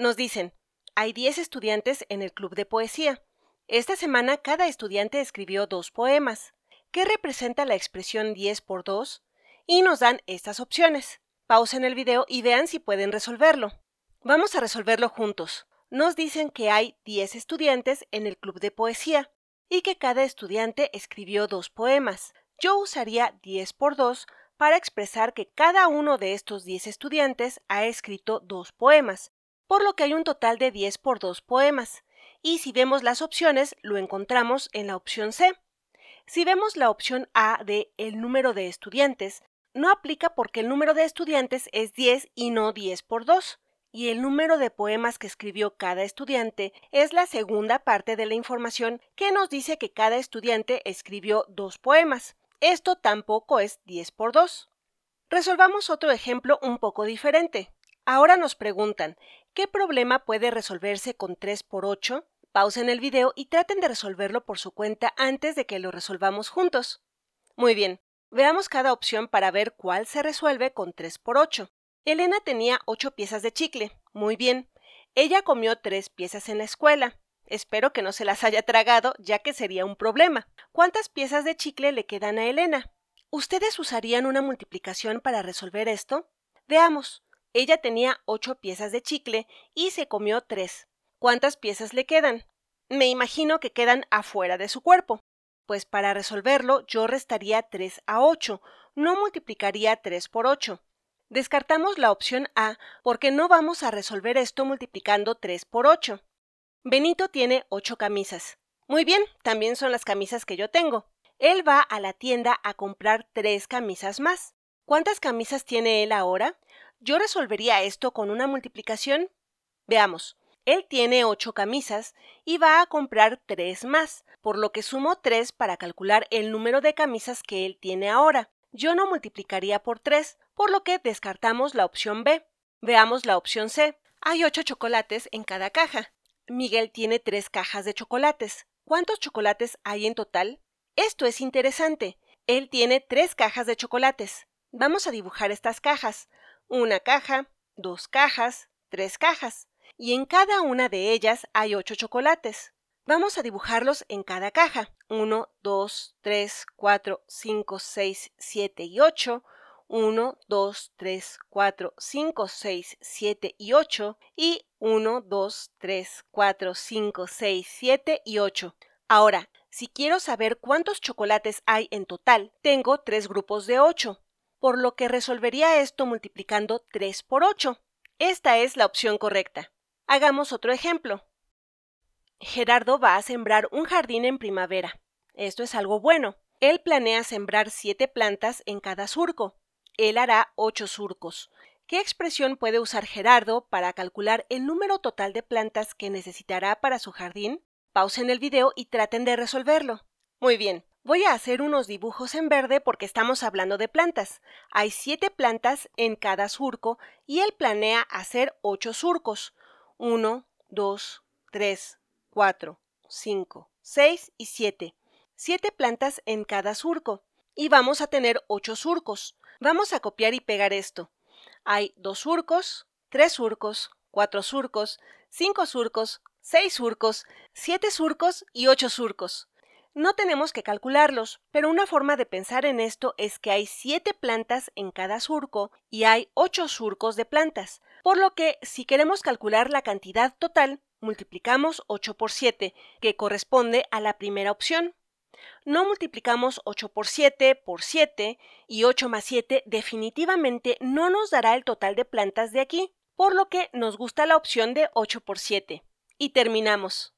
Nos dicen, hay 10 estudiantes en el club de poesía. Esta semana cada estudiante escribió dos poemas. ¿Qué representa la expresión 10 por 2? Y nos dan estas opciones. Pausen el video y vean si pueden resolverlo. Vamos a resolverlo juntos. Nos dicen que hay 10 estudiantes en el club de poesía y que cada estudiante escribió dos poemas. Yo usaría 10 por 2 para expresar que cada uno de estos 10 estudiantes ha escrito dos poemas, por lo que hay un total de 10 por 2 poemas. Y si vemos las opciones, lo encontramos en la opción C. Si vemos la opción A de el número de estudiantes, no aplica porque el número de estudiantes es 10 y no 10 por 2, y el número de poemas que escribió cada estudiante es la segunda parte de la información que nos dice que cada estudiante escribió dos poemas. Esto tampoco es 10 por 2. Resolvamos otro ejemplo un poco diferente. Ahora nos preguntan, ¿Qué problema puede resolverse con 3 por 8 Pausen el video y traten de resolverlo por su cuenta antes de que lo resolvamos juntos. Muy bien, veamos cada opción para ver cuál se resuelve con 3x8. Elena tenía 8 piezas de chicle. Muy bien. Ella comió 3 piezas en la escuela. Espero que no se las haya tragado, ya que sería un problema. ¿Cuántas piezas de chicle le quedan a Elena? ¿Ustedes usarían una multiplicación para resolver esto? Veamos. Ella tenía ocho piezas de chicle y se comió tres. ¿Cuántas piezas le quedan? Me imagino que quedan afuera de su cuerpo. Pues para resolverlo yo restaría 3 a 8, no multiplicaría 3 por 8. Descartamos la opción A porque no vamos a resolver esto multiplicando 3 por 8. Benito tiene 8 camisas. Muy bien, también son las camisas que yo tengo. Él va a la tienda a comprar 3 camisas más. ¿Cuántas camisas tiene él ahora? Yo resolvería esto con una multiplicación. Veamos, él tiene ocho camisas y va a comprar tres más, por lo que sumo tres para calcular el número de camisas que él tiene ahora. Yo no multiplicaría por tres, por lo que descartamos la opción B. Veamos la opción C. Hay ocho chocolates en cada caja. Miguel tiene tres cajas de chocolates. ¿Cuántos chocolates hay en total? Esto es interesante. Él tiene tres cajas de chocolates. Vamos a dibujar estas cajas una caja, dos cajas, tres cajas, y en cada una de ellas hay ocho chocolates. Vamos a dibujarlos en cada caja. 1, 2, 3, 4, 5, 6, 7 y 8. 1, 2, 3, 4, 5, 6, 7 y 8. Y 1, 2, 3, 4, 5, 6, 7 y 8. Ahora, si quiero saber cuántos chocolates hay en total, tengo tres grupos de ocho, por lo que resolvería esto multiplicando 3 por 8. Esta es la opción correcta. Hagamos otro ejemplo. Gerardo va a sembrar un jardín en primavera. Esto es algo bueno. Él planea sembrar 7 plantas en cada surco. Él hará 8 surcos. ¿Qué expresión puede usar Gerardo para calcular el número total de plantas que necesitará para su jardín? Pausen el video y traten de resolverlo. Muy bien, Voy a hacer unos dibujos en verde porque estamos hablando de plantas. Hay siete plantas en cada surco y él planea hacer ocho surcos. 1, 2, 3, 4, 5, 6 y 7. 7 plantas en cada surco. Y vamos a tener 8 surcos. Vamos a copiar y pegar esto. Hay 2 surcos, 3 surcos, 4 surcos, 5 surcos, 6 surcos, 7 surcos y 8 surcos. No tenemos que calcularlos, pero una forma de pensar en esto es que hay 7 plantas en cada surco y hay 8 surcos de plantas, por lo que si queremos calcular la cantidad total, multiplicamos 8 por 7, que corresponde a la primera opción. No multiplicamos 8 por 7 por 7 y 8 más 7 definitivamente no nos dará el total de plantas de aquí, por lo que nos gusta la opción de 8 por 7. Y terminamos.